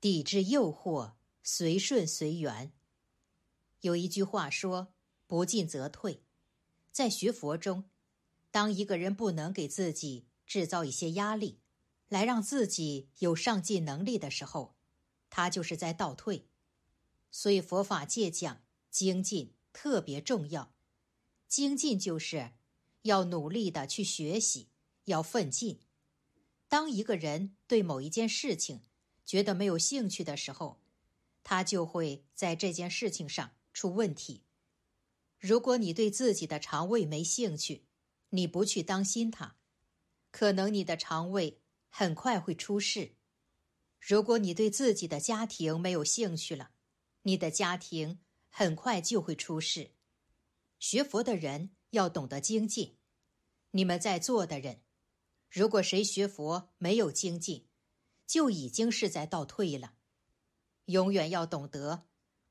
抵制诱惑，随顺随缘。有一句话说：“不进则退。”在学佛中，当一个人不能给自己制造一些压力，来让自己有上进能力的时候，他就是在倒退。所以佛法戒讲精进特别重要。精进就是要努力的去学习，要奋进。当一个人对某一件事情，觉得没有兴趣的时候，他就会在这件事情上出问题。如果你对自己的肠胃没兴趣，你不去当心它，可能你的肠胃很快会出事。如果你对自己的家庭没有兴趣了，你的家庭很快就会出事。学佛的人要懂得精进。你们在座的人，如果谁学佛没有精进，就已经是在倒退了，永远要懂得，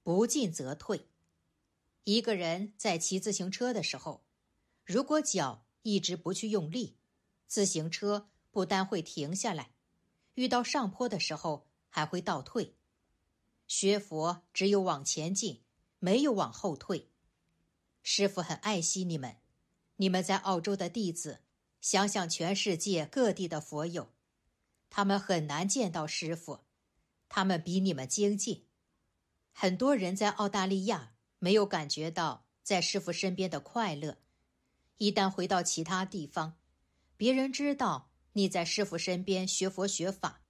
不进则退。一个人在骑自行车的时候，如果脚一直不去用力，自行车不单会停下来，遇到上坡的时候还会倒退。学佛只有往前进，没有往后退。师傅很爱惜你们，你们在澳洲的弟子，想想全世界各地的佛友。他们很难见到师傅，他们比你们精进。很多人在澳大利亚没有感觉到在师傅身边的快乐，一旦回到其他地方，别人知道你在师傅身边学佛学法，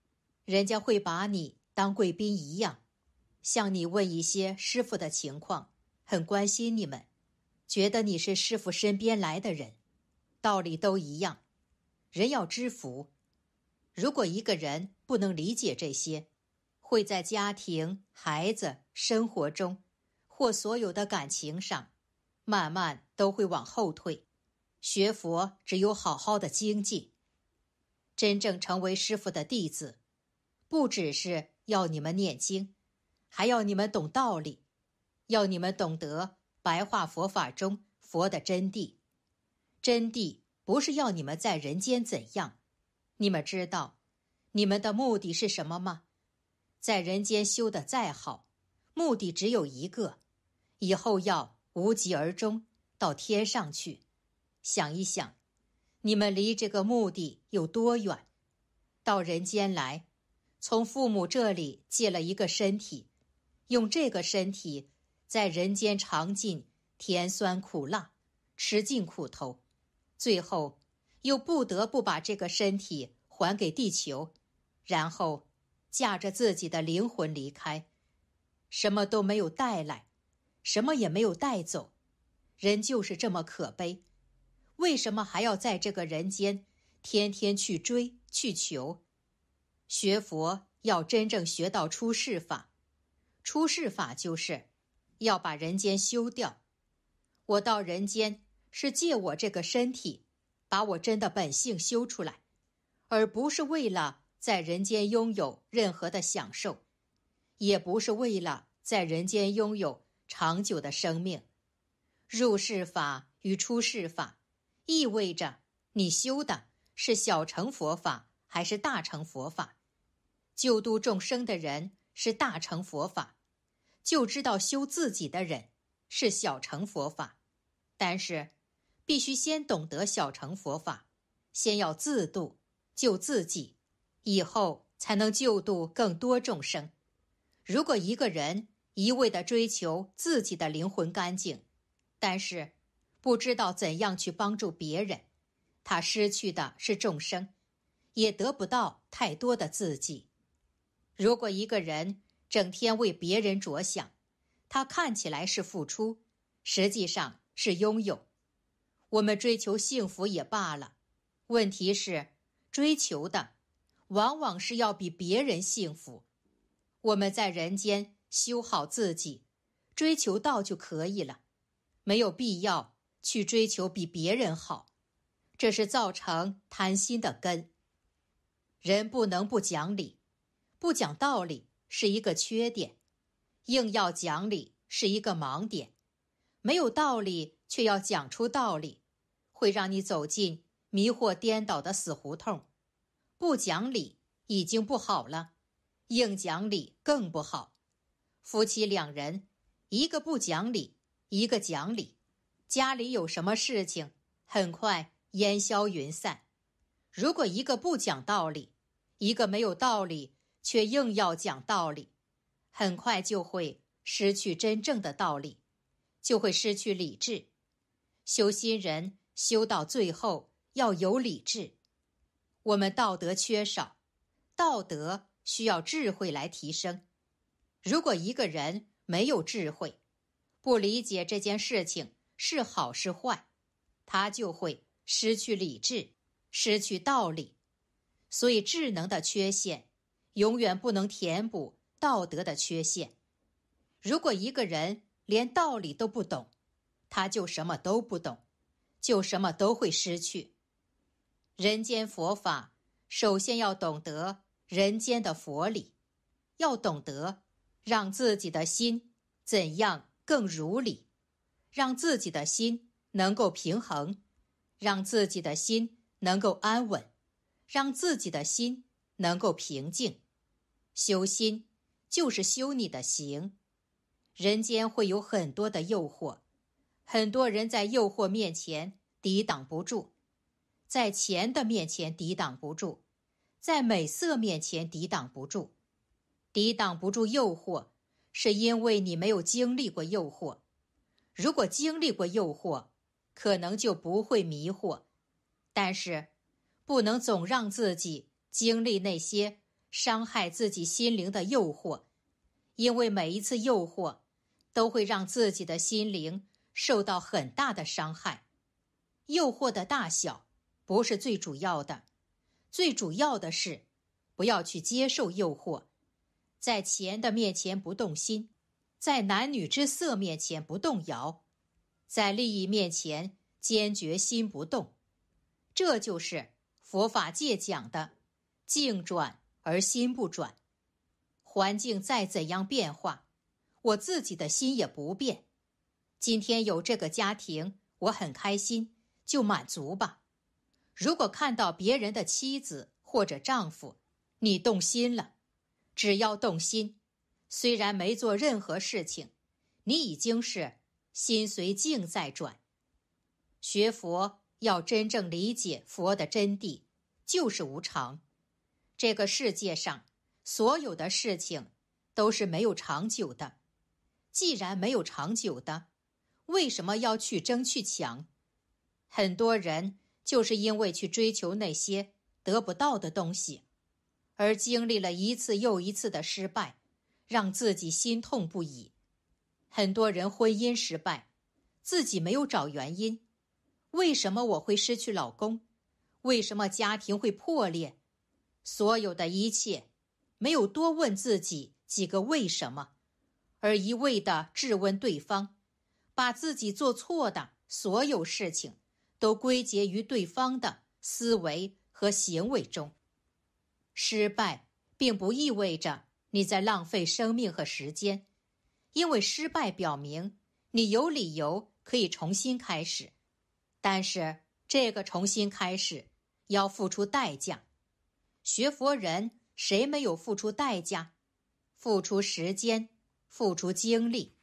人家会把你当贵宾一样，向你问一些师傅的情况，很关心你们，觉得你是师傅身边来的人。道理都一样，人要知福。如果一个人不能理解这些，会在家庭、孩子、生活中，或所有的感情上，慢慢都会往后退。学佛只有好好的精进，真正成为师傅的弟子，不只是要你们念经，还要你们懂道理，要你们懂得白话佛法中佛的真谛。真谛不是要你们在人间怎样。你们知道，你们的目的是什么吗？在人间修的再好，目的只有一个，以后要无疾而终，到天上去。想一想，你们离这个目的有多远？到人间来，从父母这里借了一个身体，用这个身体在人间尝尽甜酸苦辣，吃尽苦头，最后。又不得不把这个身体还给地球，然后驾着自己的灵魂离开，什么都没有带来，什么也没有带走，人就是这么可悲。为什么还要在这个人间天天去追去求？学佛要真正学到出世法，出世法就是要把人间修掉。我到人间是借我这个身体。把我真的本性修出来，而不是为了在人间拥有任何的享受，也不是为了在人间拥有长久的生命。入世法与出世法，意味着你修的是小乘佛法还是大乘佛法。救度众生的人是大乘佛法，就知道修自己的人是小乘佛法。但是。必须先懂得小乘佛法，先要自度救自己，以后才能救度更多众生。如果一个人一味的追求自己的灵魂干净，但是不知道怎样去帮助别人，他失去的是众生，也得不到太多的自己。如果一个人整天为别人着想，他看起来是付出，实际上是拥有。我们追求幸福也罢了，问题是追求的往往是要比别人幸福。我们在人间修好自己，追求道就可以了，没有必要去追求比别人好。这是造成贪心的根。人不能不讲理，不讲道理是一个缺点，硬要讲理是一个盲点，没有道理。却要讲出道理，会让你走进迷惑颠倒的死胡同。不讲理已经不好了，硬讲理更不好。夫妻两人，一个不讲理，一个讲理，家里有什么事情，很快烟消云散。如果一个不讲道理，一个没有道理，却硬要讲道理，很快就会失去真正的道理，就会失去理智。修心人修到最后要有理智。我们道德缺少，道德需要智慧来提升。如果一个人没有智慧，不理解这件事情是好是坏，他就会失去理智，失去道理。所以，智能的缺陷永远不能填补道德的缺陷。如果一个人连道理都不懂，他就什么都不懂，就什么都会失去。人间佛法首先要懂得人间的佛理，要懂得让自己的心怎样更如理，让自己的心能够平衡，让自己的心能够安稳，让自己的心能够平静。修心就是修你的行，人间会有很多的诱惑。很多人在诱惑面前抵挡不住，在钱的面前抵挡不住，在美色面前抵挡不住，抵挡不住诱惑，是因为你没有经历过诱惑。如果经历过诱惑，可能就不会迷惑。但是，不能总让自己经历那些伤害自己心灵的诱惑，因为每一次诱惑，都会让自己的心灵。受到很大的伤害，诱惑的大小不是最主要的，最主要的是不要去接受诱惑，在钱的面前不动心，在男女之色面前不动摇，在利益面前坚决心不动，这就是佛法界讲的“境转而心不转”，环境再怎样变化，我自己的心也不变。今天有这个家庭，我很开心，就满足吧。如果看到别人的妻子或者丈夫，你动心了，只要动心，虽然没做任何事情，你已经是心随境在转。学佛要真正理解佛的真谛，就是无常。这个世界上所有的事情都是没有长久的。既然没有长久的，为什么要去争去抢？很多人就是因为去追求那些得不到的东西，而经历了一次又一次的失败，让自己心痛不已。很多人婚姻失败，自己没有找原因：为什么我会失去老公？为什么家庭会破裂？所有的一切，没有多问自己几个为什么，而一味的质问对方。把自己做错的所有事情都归结于对方的思维和行为中。失败并不意味着你在浪费生命和时间，因为失败表明你有理由可以重新开始。但是这个重新开始要付出代价。学佛人谁没有付出代价？付出时间，付出精力。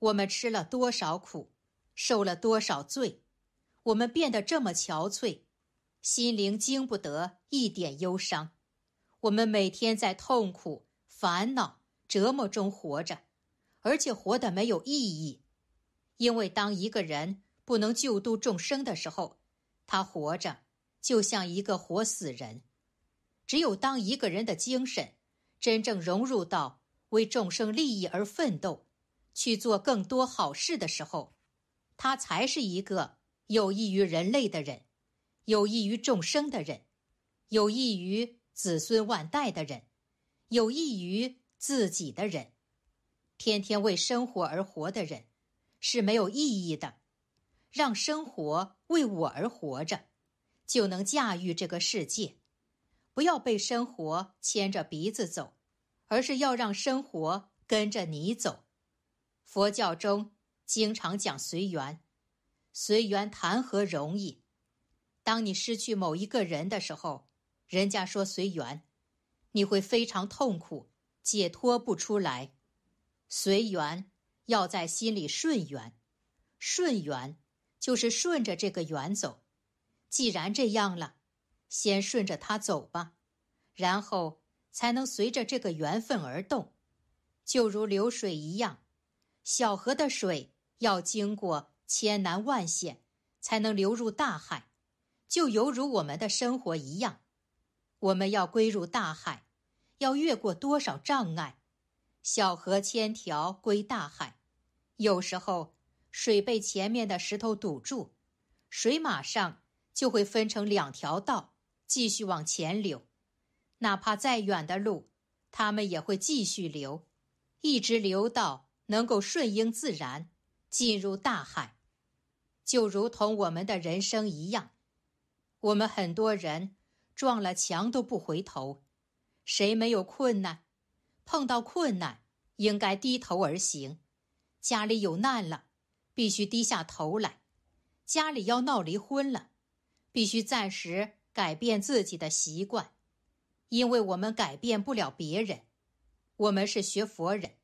我们吃了多少苦，受了多少罪，我们变得这么憔悴，心灵经不得一点忧伤。我们每天在痛苦、烦恼、折磨中活着，而且活得没有意义。因为当一个人不能救度众生的时候，他活着就像一个活死人。只有当一个人的精神真正融入到为众生利益而奋斗。去做更多好事的时候，他才是一个有益于人类的人，有益于众生的人，有益于子孙万代的人，有益于自己的人。天天为生活而活的人是没有意义的。让生活为我而活着，就能驾驭这个世界。不要被生活牵着鼻子走，而是要让生活跟着你走。佛教中经常讲随缘，随缘谈何容易？当你失去某一个人的时候，人家说随缘，你会非常痛苦，解脱不出来。随缘要在心里顺缘，顺缘就是顺着这个缘走。既然这样了，先顺着它走吧，然后才能随着这个缘分而动，就如流水一样。小河的水要经过千难万险，才能流入大海，就犹如我们的生活一样，我们要归入大海，要越过多少障碍？小河千条归大海，有时候水被前面的石头堵住，水马上就会分成两条道，继续往前流，哪怕再远的路，他们也会继续流，一直流到。能够顺应自然，进入大海，就如同我们的人生一样。我们很多人撞了墙都不回头。谁没有困难？碰到困难应该低头而行。家里有难了，必须低下头来；家里要闹离婚了，必须暂时改变自己的习惯，因为我们改变不了别人。我们是学佛人。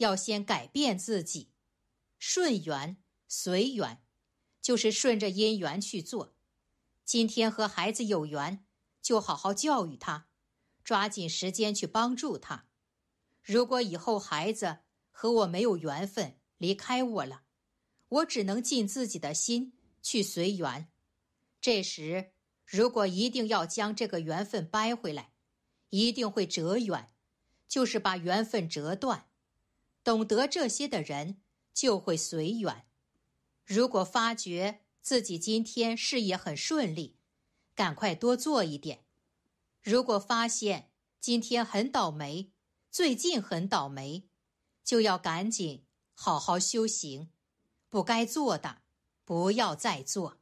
要先改变自己，顺缘随缘，就是顺着因缘去做。今天和孩子有缘，就好好教育他，抓紧时间去帮助他。如果以后孩子和我没有缘分，离开我了，我只能尽自己的心去随缘。这时，如果一定要将这个缘分掰回来，一定会折远，就是把缘分折断。懂得这些的人就会随缘。如果发觉自己今天事业很顺利，赶快多做一点；如果发现今天很倒霉，最近很倒霉，就要赶紧好好修行，不该做的不要再做。